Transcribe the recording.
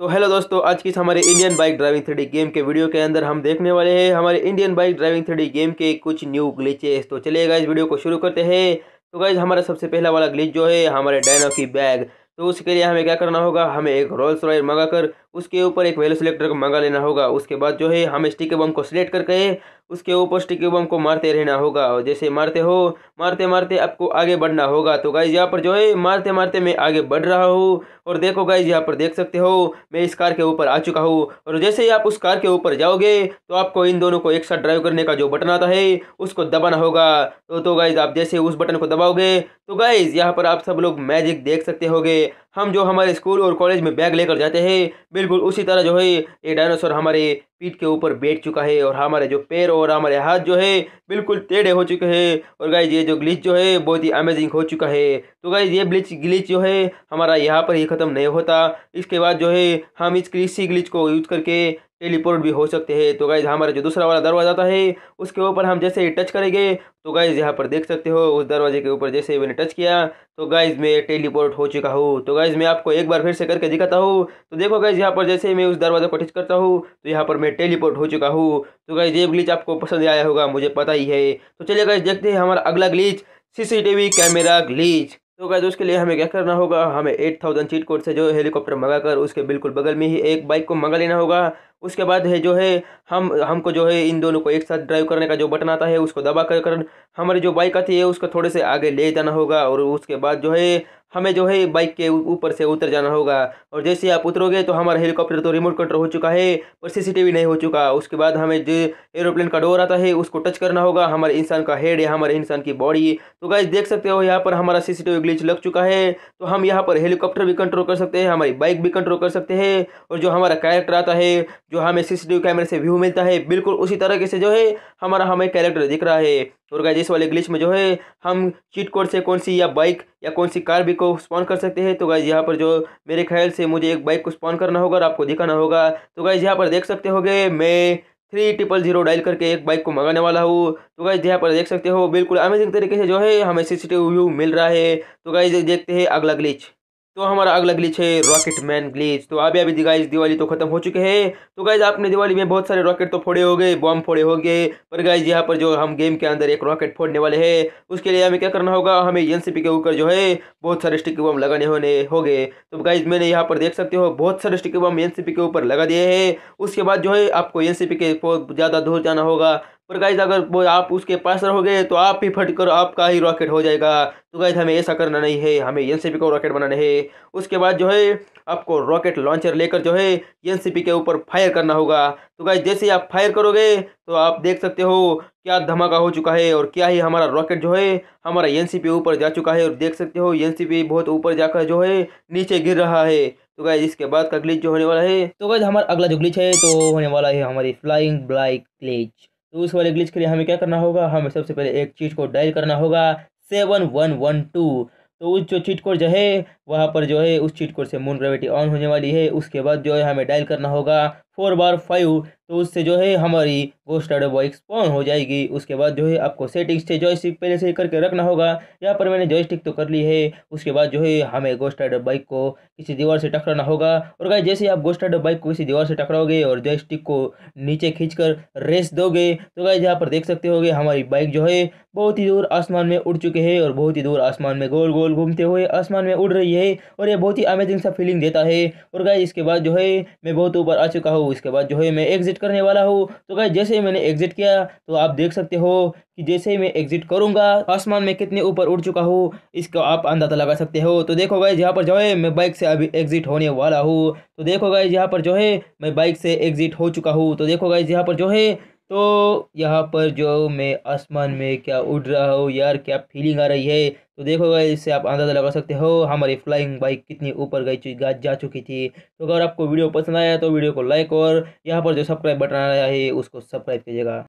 तो हेलो दोस्तों आज की हमारे Indian bike driving three game के वीडियो के अंदर हम देखने वाले हैं हमारे Indian bike driving three game के कुछ न्यू ग्लिचेस तो चलिए इस वीडियो को शुरू करते हैं तो गाइज हमारा सबसे पहला वाला ग्लिच जो है हमारे डायनो की बैग तो उसके लिए हमें क्या करना होगा हमें एक रोल्स रॉयल मंगा कर उसके ऊपर एक वैल्यू सिलेक्टर को मंगा लेना होगा उसके बाद जो है हम स्टिक बम को सिलेक्ट करके उसके ऊपर स्टिक बम को मारते रहना होगा और जैसे मारते हो मारते मारते आपको आगे बढ़ना होगा तो गाइज यहाँ पर जो है मारते मारते मैं आगे बढ़ रहा हूँ और देखो गाइज यहाँ पर देख सकते हो मैं इस कार के ऊपर आ चुका हूँ और जैसे ही आप उस कार के ऊपर जाओगे तो आपको इन दोनों को एक साथ ड्राइव करने का जो बटन आता है उसको दबाना होगा तो तो गाइज आप जैसे उस बटन को दबाओगे तो गाइज यहाँ पर आप सब लोग मैजिक देख सकते होगे हम जो हमारे स्कूल और कॉलेज में बैग लेकर जाते हैं बिल्कुल उसी तरह जो है ये डायनासोर हमारे पीठ के ऊपर बैठ चुका है और हमारे जो पैर और हमारे हाथ जो है बिल्कुल टेढ़े हो चुके हैं और गाइज ये जो ग्लिच जो है बहुत ही अमेजिंग हो चुका है तो गाइज ये ग्लिच ग्लिच जो है हमारा यहाँ पर ही ख़त्म नहीं होता इसके बाद जो है हम इस कृषि ग्लिच को यूज करके टेलीपोर्ट भी हो सकते हैं तो गाइज हमारा जो दूसरा वाला दरवाज़ा आता है उसके ऊपर हम जैसे ही टच करेंगे तो गाइज यहाँ पर देख सकते हो उस दरवाजे के ऊपर जैसे मैंने टच किया तो गाइज मैं टेलीपोर्ट हो चुका हूँ तो गाइज मैं आपको एक बार फिर से करके दिखाता हूँ तो देखो गाइज यहाँ पर जैसे मैं उस दरवाजे को टच करता हूँ तो यहाँ पर मैं टेलीपोर्ट हो चुका हूँ तो गाइज ये ग्लीच आपको पसंद आया होगा मुझे पता ही है तो चलिए गाइज देखते हैं हमारा अगला ग्लीच वी कैमरा ग्लीच तो गैद उसके लिए हमें क्या करना होगा हमें एट थाउजेंड चीट कोड से जो हेलीकॉप्टर मंगा कर उसके बिल्कुल बगल में ही एक बाइक को मंगा लेना होगा उसके बाद है जो है हम हमको जो है इन दोनों को एक साथ ड्राइव करने का जो बटन आता है उसको दबा कर कर हमारी जो बाइक आती है उसको थोड़े से आगे ले जाना होगा और उसके बाद जो है हमें जो है बाइक के ऊपर से उतर जाना होगा और जैसे आप उतरोगे तो हमारा हेलीकॉप्टर तो रिमोट कंट्रोल हो चुका है पर सीसीटीवी नहीं हो चुका उसके बाद हमें जो एरोप्लेन का डोर आता है उसको टच करना होगा हमारे इंसान का हेड या हमारे इंसान की बॉडी तो गाइज देख सकते हो यहाँ पर हमारा सीसीटीवी ग्लिच लग चुका है तो हम यहाँ पर हेलीकॉप्टर भी कंट्रोल कर सकते हैं हमारी बाइक भी कंट्रोल कर सकते हैं और जो हमारा कैरेक्टर आता है जो हमें सी कैमरे से व्यू मिलता है बिल्कुल उसी तरीके से जो है हमारा हमें कैरेक्टर दिख रहा है और गाइज इस वाले ग्लिच में जो है हम चीट कोड से कौन सी या बाइक या कौन सी कार भी को स्पॉन कर सकते हैं तो गाइज यहाँ पर जो मेरे ख्याल से मुझे एक बाइक को स्पॉन करना होगा और आपको दिखाना होगा तो गाइज यहाँ पर देख सकते हो मैं थ्री ट्रिपल जीरो डायल करके एक बाइक को मंगाने वाला हूँ तो गाइज यहाँ पर देख सकते हो बिल्कुल अमेजिंग तरीके से जो है हमें सी व्यू मिल रहा है तो गाइज देखते हैं अगला ग्लिच तो हमारा अगला ग्लिच है रॉकेट मैन ग्लिच तो अभी अभी गाइज दिवाली तो खत्म हो चुके हैं तो गाइज आपने दिवाली में बहुत सारे रॉकेट तो फोड़े हो गए बॉम्ब फोड़े हो गए पर गाइज यहाँ पर जो हम गेम के अंदर एक रॉकेट फोड़ने वाले हैं उसके लिए हमें क्या करना होगा हमें एन के ऊपर जो है बहुत सारे स्टिक बॉम्ब लगाने होने हो गए तो गाइज मैंने यहाँ पर देख सकते हो बहुत सारे स्टिक बॉम्ब एन के ऊपर लगा दिए है उसके बाद जो है आपको एन के ज़्यादा दूर जाना होगा पर गाइज अगर वो आप उसके पास रहोगे तो आप भी फट कर आपका ही रॉकेट हो जाएगा तो गाइज हमें ऐसा करना नहीं है हमें एन को रॉकेट बनाना है उसके बाद जो है आपको रॉकेट लॉन्चर लेकर जो है एन के ऊपर फायर करना होगा तो गाइज जैसे ही आप फायर करोगे तो आप देख सकते हो क्या धमाका हो चुका है और क्या ही हमारा रॉकेट जो है हमारा एन ऊपर जा चुका है और देख सकते हो एन बहुत ऊपर जाकर जो है नीचे गिर रहा है तो गाइज इसके बाद का ग्लिच जो होने वाला है तो गाइज हमारा अगला जो ग्लिच है तो होने वाला है हमारी फ्लाइंग ब्लाइक ग्लिच तो उस वाले ग्लिच के लिए हमें क्या करना होगा हमें सबसे पहले एक चीट कोड डायल करना होगा सेवन वन वन टू तो उस जो चीट कोड जो है वहाँ पर जो है उस चीट कोड से मून ग्रेविटी ऑन होने वाली है उसके बाद जो है हमें डायल करना होगा फोर बार फाइव तो उससे जो है हमारी गोस्ट राइडर बाइक्स ऑन हो जाएगी उसके बाद जो है आपको सेटिंग्स से जॉयस्टिक पहले से करके रखना होगा यहाँ पर मैंने जॉयस्टिक तो कर ली है उसके बाद जो है हमें गोस्ट राइडर बाइक को किसी दीवार से टकराना होगा और गाय जैसे आप गोस्ट राइडर बाइक को किसी दीवार से टकराओगे और जॉयस्टिक को नीचे कर रेस दोगे तो गाय यहाँ पर देख सकते होगे हमारी बाइक जो है बहुत ही दूर आसमान में उड़ चुके हैं और बहुत ही दूर आसमान में गोल गोल घूमते हुए आसमान में उड़ रही है है और ये बहुत ही अमेजिंग सा फीलिंग देता है और गाय इसके बाद जो है मैं बहुत ऊपर आ चुका हूँ इसके बाद जो है मैं एग्जिट करने वाला हूँ तो गाय जैसे ही मैंने एग्जिट किया तो आप देख सकते हो कि जैसे ही मैं एग्जिट करूँगा आसमान में कितने ऊपर उड़ चुका हूँ इसका आप अंदाजा लगा सकते हो तो देखो गाइज यहाँ पर जो है मैं बाइक से अभी एग्जिट होने वाला हूँ तो देखो गाइज यहाँ पर जो है मैं बाइक से एग्जिट हो चुका हूँ तो देखो गाइज यहाँ पर जो है तो यहाँ पर जो मैं आसमान में क्या उड़ रहा हूँ यार क्या फीलिंग आ रही है तो देखो गई इससे आप अंदाज़ा लगा सकते हो हमारी फ्लाइंग बाइक कितनी ऊपर गई जा चुकी थी तो अगर आपको वीडियो पसंद आया तो वीडियो को लाइक और यहाँ पर जो सब्सक्राइब बटन आया है उसको सब्सक्राइब कीजिएगा